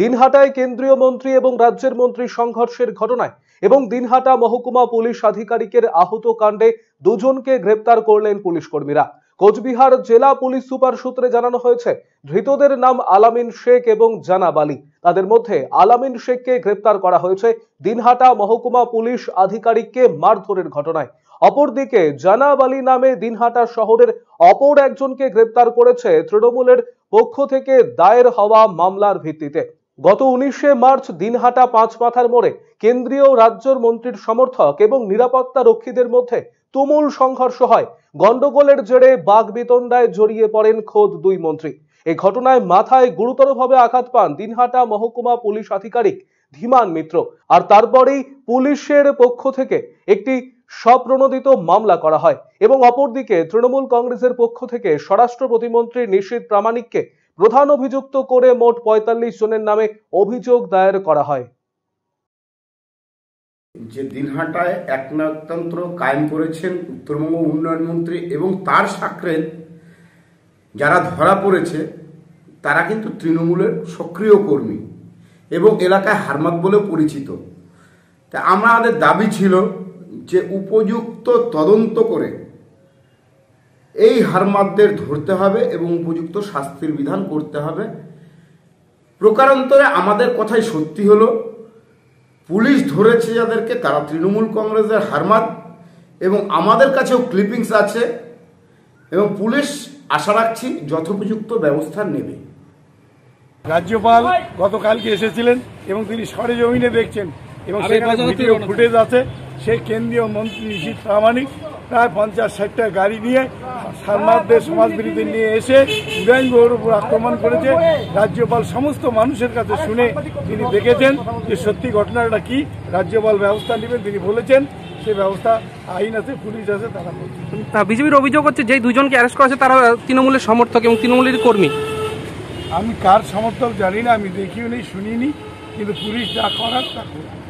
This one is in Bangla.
দিনহাটায় কেন্দ্রীয় মন্ত্রী এবং রাজ্যের মন্ত্রী সংঘর্ষের ঘটনায় এবং দিনহাটা মহকুমা পুলিশ আধিকারিকের আহত কাণ্ডে দুজনকে গ্রেপ্তার করলেন পুলিশ কর্মীরা কোচবিহার জেলা পুলিশ সুপার সূত্রে জানানো হয়েছে ধৃতদের নাম আলামিন শেখ এবং জানা বালি তাদের মধ্যে আলামিন শেখকে গ্রেপ্তার করা হয়েছে দিনহাটা মহকুমা পুলিশ আধিকারিককে মারধরের ঘটনায় অপরদিকে জানা বালি নামে দিনহাটা শহরের অপর একজনকে গ্রেপ্তার করেছে তৃণমূলের পক্ষ থেকে দায়ের হওয়া মামলার ভিত্তিতে গত উনিশে মার্চ দিনহাটা পাঁচ মাথার মোড়ে কেন্দ্রীয় রাজ্যর মন্ত্রীর সমর্থক এবং নিরাপত্তা রক্ষীদের মধ্যে তুমুল সংঘর্ষ হয় গন্ডগোলের জেরে বাঘ বিতণ্ডায় জড়িয়ে পড়েন খোদ দুই মন্ত্রী এই ঘটনায় মাথায় গুরুতরভাবে আঘাত পান দিনহাটা মহকুমা পুলিশ আধিকারিক ধীমান মিত্র আর তারপরেই পুলিশের পক্ষ থেকে একটি স্বপ্রণোদিত মামলা করা হয় এবং অপরদিকে তৃণমূল কংগ্রেসের পক্ষ থেকে স্বরাষ্ট্র প্রতিমন্ত্রী নিশীত প্রামাণিককে প্রধান অভিযুক্ত করে মোট পঁয়তাল্লিশ জনের নামে অভিযোগ দায়ের করা হয় যে দিনহাটায় একনাতন্ত্র কায়েম করেছেন উত্তরবঙ্গ উন্নয়ন মন্ত্রী এবং তার সাকরেন যারা ধরা পড়েছে তারা কিন্তু তৃণমূলের সক্রিয় কর্মী এবং এলাকায় হারমাত বলে পরিচিত তা আমাদের দাবি ছিল যে উপযুক্ত তদন্ত করে এই হারমাদদের ধরতে হবে এবং উপযুক্ত শাস্তির বিধান করতে হবে প্রকারান্তরে আমাদের কথাই সত্যি হলো পুলিশ ধরেছে যাদেরকে তারা তৃণমূল কংগ্রেসের হারমাদ এবং আমাদের কাছেও ক্লিপিংস আছে এবং পুলিশ আশা রাখছি যথোপযুক্ত ব্যবস্থা নেবে রাজ্যপাল গতকালকে এসেছিলেন এবং তিনি সরেজমিনে দেখছেন এবং সেখানে ফুটেজ আছে সেই কেন্দ্রীয় মন্ত্রী নিশীত প্রামাণিক প্রায় পঞ্চাশ ষাটটা গাড়ি নিয়ে সাংবাদিকদের সমাজবিরোধী নিয়ে এসে উদয়নবাবুর উপর আক্রমণ করেছে রাজ্যপাল সমস্ত মানুষের কাছে শুনে তিনি দেখেছেন যে সত্যি ঘটনাটা কি রাজ্যপাল ব্যবস্থা নেবেন তিনি বলেছেন সে ব্যবস্থা আইন আছে পুলিশ আছে তারা তা বিজেপির অভিযোগ হচ্ছে যে দুজনকে অ্যারেস্ট করেছে তারা তৃণমূলের সমর্থক এবং তৃণমূলের কর্মী আমি কার সমর্থক জানি না আমি দেখিও নি শুনিনি কিন্তু পুলিশ যা করার তা